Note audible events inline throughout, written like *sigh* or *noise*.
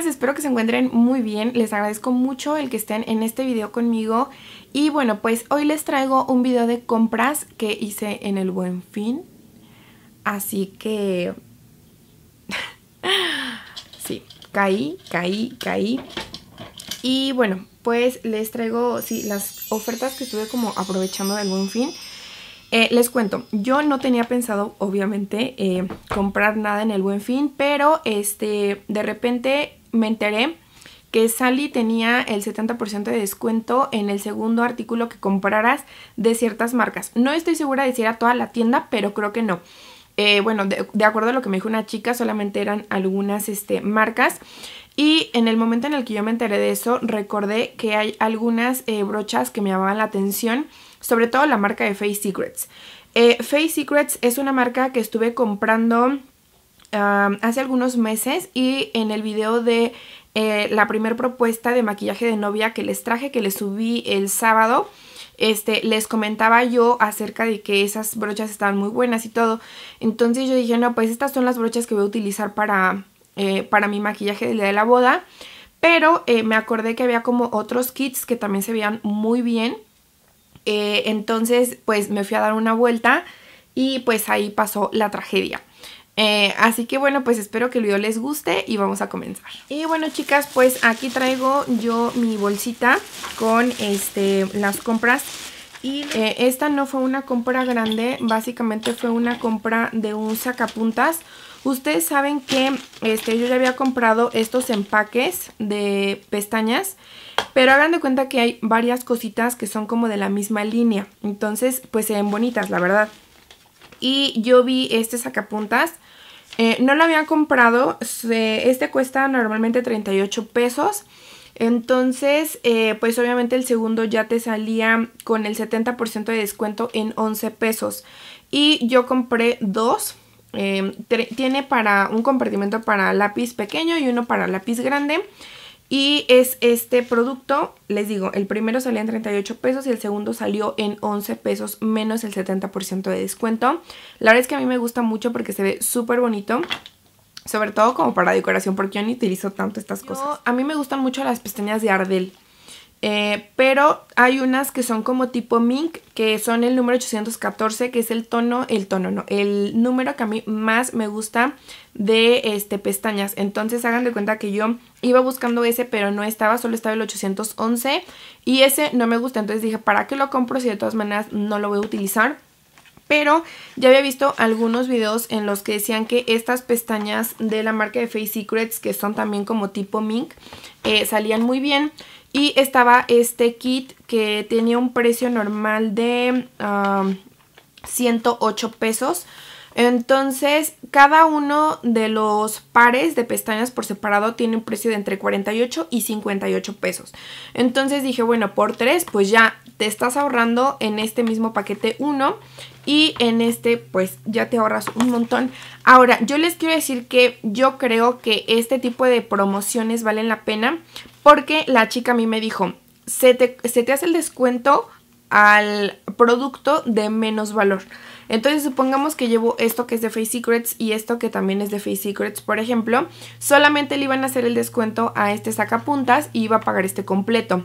espero que se encuentren muy bien. Les agradezco mucho el que estén en este video conmigo. Y bueno, pues hoy les traigo un video de compras que hice en el Buen Fin. Así que... *laughs* sí, caí, caí, caí. Y bueno, pues les traigo, sí, las ofertas que estuve como aprovechando del Buen Fin. Eh, les cuento, yo no tenía pensado, obviamente, eh, comprar nada en el Buen Fin, pero este, de repente me enteré que Sally tenía el 70% de descuento en el segundo artículo que compraras de ciertas marcas. No estoy segura de si era toda la tienda, pero creo que no. Eh, bueno, de, acuerdo a lo que me dijo una chica, solamente eran algunas este, marcas. Y en el momento en el que yo me enteré de eso, recordé que hay algunas eh, brochas que me llamaban la atención, sobre todo la marca de Face Secrets. Eh, Face Secrets es una marca que estuve comprando hace algunos meses y en el video de eh, la primera propuesta de maquillaje de novia que les traje, que les subí el sábado, este, les comentaba yo acerca de que esas brochas estaban muy buenas y todo. Entonces yo dije, no, pues estas son las brochas que voy a utilizar para, eh, para mi maquillaje del día de la boda. Pero eh, me acordé que había como otros kits que también se veían muy bien. entonces pues me fui a dar una vuelta y pues ahí pasó la tragedia. Eh, así que bueno, pues espero que el video les guste y vamos a comenzar. Y bueno chicas, pues aquí traigo yo mi bolsita con este, las compras. Y eh, esta no fue una compra grande, básicamente fue una compra de un sacapuntas. Ustedes saben que este, yo ya había comprado estos empaques de pestañas, pero hagan de cuenta que hay varias cositas que son como de la misma línea. Entonces, pues se ven bonitas, la verdad. Y yo vi este sacapuntas eh, no lo había comprado, este cuesta normalmente 38 pesos. Entonces, eh, pues obviamente el segundo ya te salía con el 70% de descuento en 11 pesos. Y yo compré dos. Em, tiene para un compartimento para lápiz pequeño y uno para lápiz grande. Y es este producto, les digo, el primero salió en 38 pesos y el segundo salió en 11 pesos menos el 70% de descuento. La verdad es que a mí me gusta mucho porque se ve súper bonito. Sobre todo como para decoración porque yo ni utilizo tanto estas cosas. a mí me gustan mucho las pestañas de Ardel. Eh, pero hay unas que son como tipo mink, que son el número 814, que es el tono, el tono no, el número que a mí más me gusta de este, pestañas. Entonces hagan de cuenta que yo iba buscando ese, pero no estaba, solo estaba el 811 y ese no me gusta. Entonces dije, ¿para qué lo compro si de todas maneras no lo voy a utilizar? pero ya había visto algunos videos en los que decían que estas pestañas de la marca de Face Secrets, que son también como tipo mink, eh, salían muy bien y estaba este kit que tenía un precio normal de 108 um, pesos. Entonces, cada uno de los pares de pestañas por separado tiene un precio de entre 48 y 58 pesos. Entonces dije, bueno, por tres, pues ya te estás ahorrando en este mismo paquete uno y en este pues ya te ahorras un montón. Ahora, yo les quiero decir que yo creo que este tipo de promociones valen la pena porque la chica a mí me dijo, se te, hace el descuento al producto de menos valor. Entonces supongamos que llevo esto que es de Face Secrets y esto que también es de Face Secrets, por ejemplo, solamente le iban a hacer el descuento a este sacapuntas y iba a pagar este completo.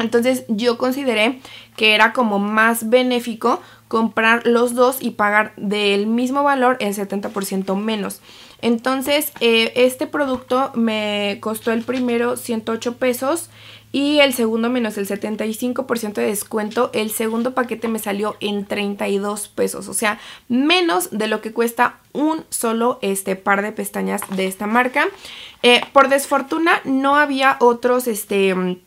Entonces yo consideré que era como más benéfico comprar los dos y pagar del mismo valor el 70% menos. Entonces eh, este producto me costó el primero 108 pesos y el segundo menos el 75% de descuento. El segundo paquete me salió en 32 pesos, o sea, menos de lo que cuesta un solo este par de pestañas de esta marca. Eh, por desfortuna no había otros... este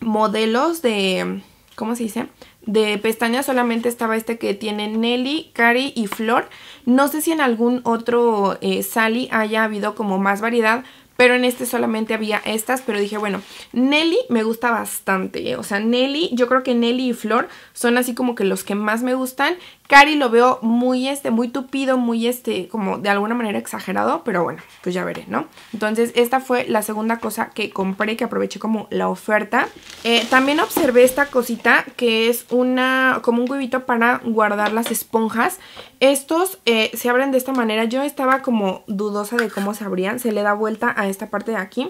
modelos de, ¿cómo se dice? De pestañas solamente estaba este que tiene Nelly, Cari y Flor. No sé si en algún otro eh, Sally haya habido como más variedad, pero en este solamente había estas, pero dije, bueno, Nelly me gusta bastante, ¿eh? o sea, Nelly, yo creo que Nelly y Flor son así como que los que más me gustan Cari lo veo muy, este, muy tupido, muy, este, como de alguna manera exagerado, pero bueno, pues ya veré, ¿no? Entonces, esta fue la segunda cosa que compré, que aproveché como la oferta. Eh, también observé esta cosita, que es una, como un huevito para guardar las esponjas. Estos eh, se abren de esta manera. Yo estaba como dudosa de cómo se abrían. Se le da vuelta a esta parte de aquí.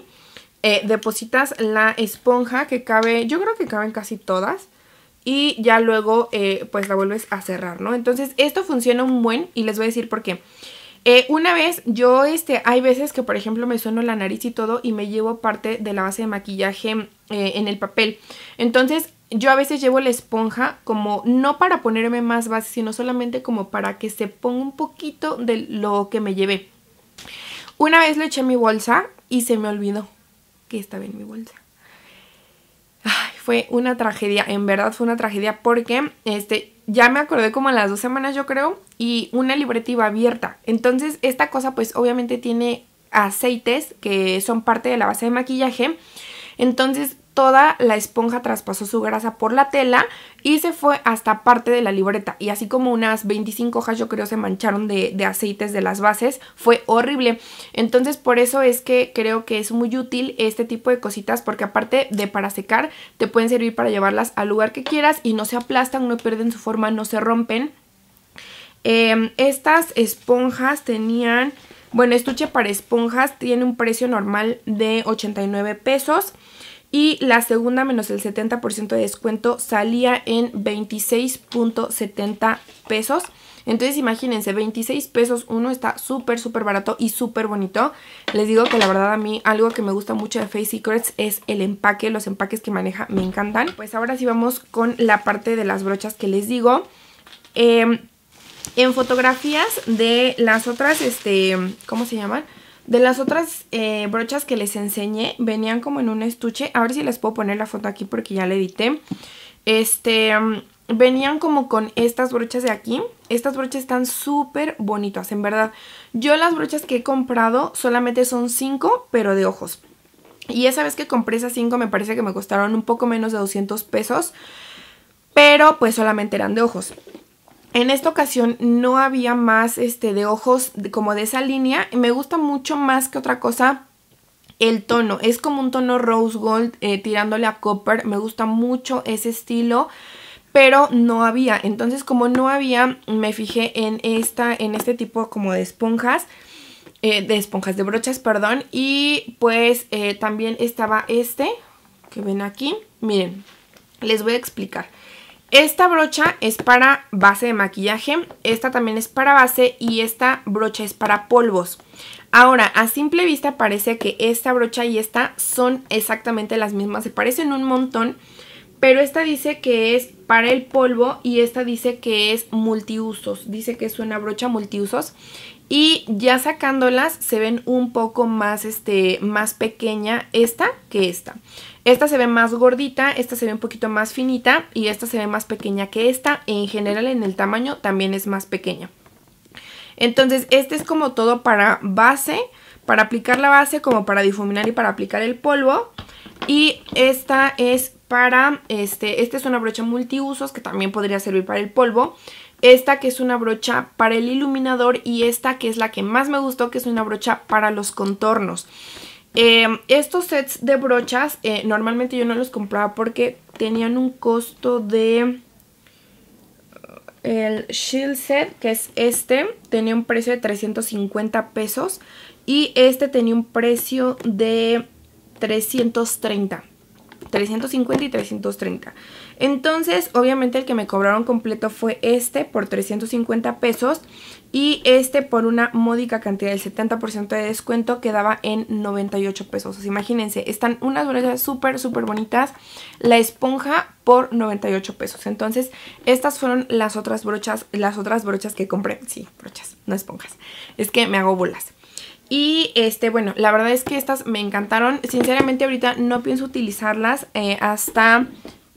Eh, depositas la esponja que cabe, yo creo que caben casi todas y ya luego eh, pues la vuelves a cerrar, ¿no? Entonces esto funciona un buen y les voy a decir por qué. Eh, una vez yo, este, hay veces que por ejemplo me sueno la nariz y todo y me llevo parte de la base de maquillaje eh, en el papel. Entonces yo a veces llevo la esponja como no para ponerme más base, sino solamente como para que se ponga un poquito de lo que me llevé. Una vez lo eché en mi bolsa y se me olvidó que estaba en mi bolsa fue una tragedia, en verdad fue una tragedia porque este, ya me acordé como a las dos semanas yo creo y una libretiva abierta. Entonces esta cosa pues obviamente tiene aceites que son parte de la base de maquillaje. Entonces toda la esponja traspasó su grasa por la tela y se fue hasta parte de la libreta. Y así como unas 25 hojas yo creo se mancharon de, aceites de las bases, fue horrible. Entonces por eso es que creo que es muy útil este tipo de cositas porque aparte de para secar te pueden servir para llevarlas al lugar que quieras y no se aplastan, no pierden su forma, no se rompen. Em, estas esponjas tenían, bueno, estuche para esponjas tiene un precio normal de 89 pesos y la segunda menos el 70% de descuento salía en 26.70 pesos. Entonces imagínense, 26 pesos uno está súper, súper barato y súper bonito. Les digo que la verdad a mí algo que me gusta mucho de Face Secrets es el empaque, los empaques que maneja me encantan. Pues ahora sí vamos con la parte de las brochas que les digo. Em, en fotografías de las otras, este, ¿cómo se llaman? De las otras eh, brochas que les enseñé, venían como en un estuche. A ver si les puedo poner la foto aquí porque ya la edité. Este, mm, venían como con estas brochas de aquí. Estas brochas están súper bonitas, en verdad. Yo las brochas que he comprado solamente son 5, pero de ojos. Y esa vez que compré esas 5 me parece que me costaron un poco menos de 200 pesos. Pero pues solamente eran de ojos. En esta ocasión no había más este, de ojos como de esa línea. Me gusta mucho más que otra cosa el tono. Es como un tono rose gold eh, tirándole a copper. Me gusta mucho ese estilo pero no había. Entonces, como no había, me fijé en esta, en este tipo como de esponjas. Eh, de esponjas, de brochas, perdón. Y pues eh, también estaba este, que ven aquí. Miren, les voy a explicar. Esta brocha es para base de maquillaje, esta también es para base y esta brocha es para polvos. Ahora, a simple vista parece que esta brocha y esta son exactamente las mismas, se parecen un montón, pero esta dice que es para el polvo y esta dice que es multiusos, dice que es una brocha multiusos y ya sacándolas se ven un poco más, este, más pequeña esta que esta. Esta se ve más gordita, esta se ve un poquito más finita y esta se ve más pequeña que esta. En general en el tamaño también es más pequeña. Entonces este es como todo para base, para aplicar la base como para difuminar y para aplicar el polvo. Y esta es para, este, esta es una brocha multiusos que también podría servir para el polvo. Esta que es una brocha para el iluminador y esta que es la que más me gustó que es una brocha para los contornos. Em, estos sets de brochas eh, normalmente yo no los compraba porque tenían un costo de... Eh, el Shield Set, que es este, tenía un precio de 350 pesos y este tenía un precio de 330. 350 y 330. Entonces, obviamente el que me cobraron completo fue este por 350 pesos y este por una módica cantidad del 70% de descuento quedaba en 98 pesos. imagínense, están unas brochas súper, súper bonitas. La esponja por 98 pesos. Entonces, estas fueron las otras brochas, las otras brochas que compré. Sí, brochas, no esponjas. Es que me hago bolas. Y este, bueno, la verdad es que estas me encantaron. Sinceramente ahorita no pienso utilizarlas eh, hasta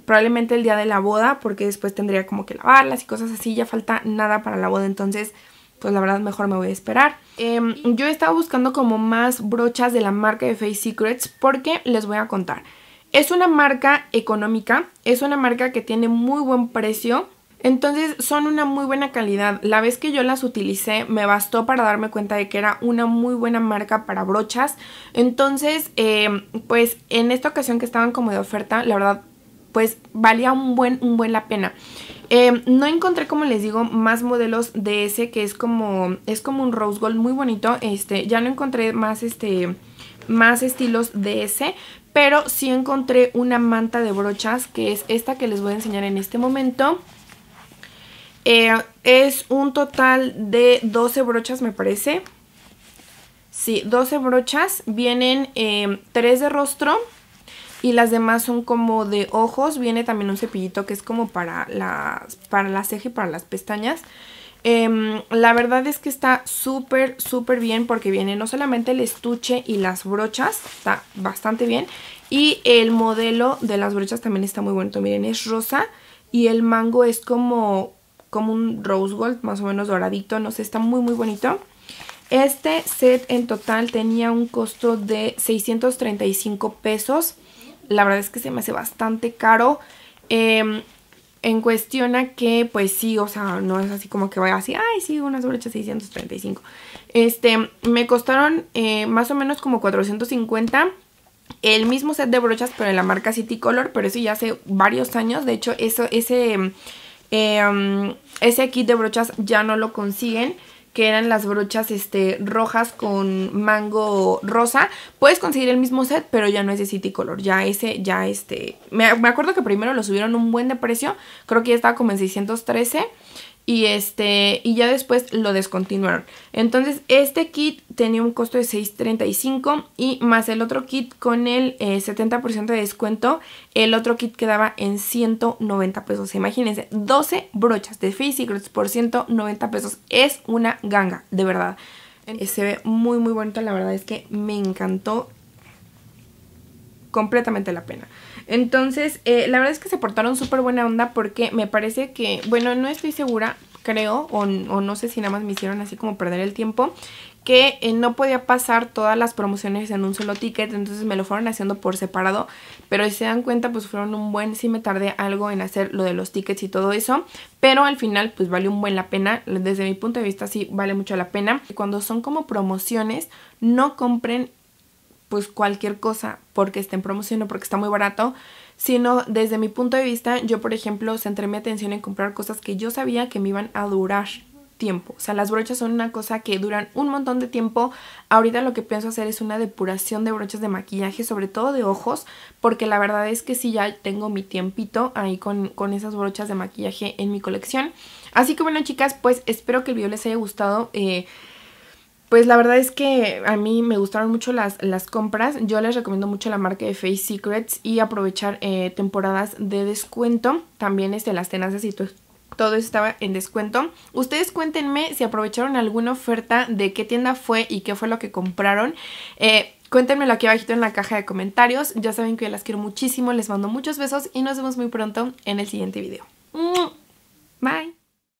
probablemente el día de la boda, porque después tendría como que lavarlas y cosas así, ya falta nada para la boda, entonces pues la verdad mejor me voy a esperar. Em, yo estaba buscando como más brochas de la marca de Face Secrets porque les voy a contar. Es una marca económica, es una marca que tiene muy buen precio, entonces son una muy buena calidad. La vez que yo las utilicé me bastó para darme cuenta de que era una muy buena marca para brochas. Entonces, eh, pues en esta ocasión que estaban como de oferta, la verdad, pues valía un buen, un buen la pena. Eh, no encontré, como les digo, más modelos de ese que es como, es como un rose gold muy bonito. Este, ya no encontré más, este, más estilos de ese, pero sí encontré una manta de brochas que es esta que les voy a enseñar en este momento. Eh, es un total de 12 brochas, me parece. Sí, 12 brochas. Vienen 3 em, de rostro y las demás son como de ojos. Viene también un cepillito que es como para, las, para la ceja y para las pestañas. Em, la verdad es que está súper, súper bien porque viene no solamente el estuche y las brochas, está bastante bien. Y el modelo de las brochas también está muy bonito. Miren, es rosa y el mango es como como un rose gold, más o menos doradito, no sé, está muy muy bonito. Este set en total tenía un costo de 635 pesos. La verdad es que se me hace bastante caro. Em, en cuestión a que, pues sí, o sea, no es así como que vaya así, ay, sí, unas brochas 635. Este, me costaron eh, más o menos como 450 el mismo set de brochas, pero en la marca City Color, pero eso ya hace varios años. De hecho, eso, ese Em, ese kit de brochas ya no lo consiguen que eran las brochas este, rojas con mango rosa. Puedes conseguir el mismo set, pero ya no es de City Color. Ya ese, ya este... Me, acuerdo que primero lo subieron un buen de precio. Creo que ya estaba como en 613. Y este, y ya después lo descontinuaron. Entonces, este kit tenía un costo de $6.35 y más el otro kit con el 70% eh, de descuento, el otro kit quedaba en 190 pesos. Imagínense, 12 brochas de Face Secrets por 190 pesos. Es una ganga, de verdad. Eh, se ve muy muy bonito, la verdad es que me encantó completamente la pena. Entonces, eh, la verdad es que se portaron súper buena onda porque me parece que, bueno, no estoy segura, creo, o, no sé si nada más me hicieron así como perder el tiempo, que eh, no podía pasar todas las promociones en un solo ticket, entonces me lo fueron haciendo por separado, pero si se dan cuenta, pues fueron un buen, sí me tardé algo en hacer lo de los tickets y todo eso, pero al final pues vale un buen la pena, desde mi punto de vista sí vale mucho la pena, cuando son como promociones, no compren pues cualquier cosa porque esté en promoción o porque está muy barato, sino desde mi punto de vista, yo por ejemplo centré mi atención en comprar cosas que yo sabía que me iban a durar tiempo. O sea, las brochas son una cosa que duran un montón de tiempo. Ahorita lo que pienso hacer es una depuración de brochas de maquillaje, sobre todo de ojos, porque la verdad es que sí ya tengo mi tiempito ahí con, con esas brochas de maquillaje en mi colección. Así que bueno chicas, pues espero que el video les haya gustado. Eh, pues la verdad es que a mí me gustaron mucho las, las compras. Yo les recomiendo mucho la marca de Face Secrets y aprovechar eh, temporadas de descuento. También este, las tenazas y todo, eso estaba en descuento. Ustedes cuéntenme si aprovecharon alguna oferta, de qué tienda fue y qué fue lo que compraron. Eh, cuéntenmelo aquí abajito en la caja de comentarios. Ya saben que yo las quiero muchísimo, les mando muchos besos y nos vemos muy pronto en el siguiente video. Bye.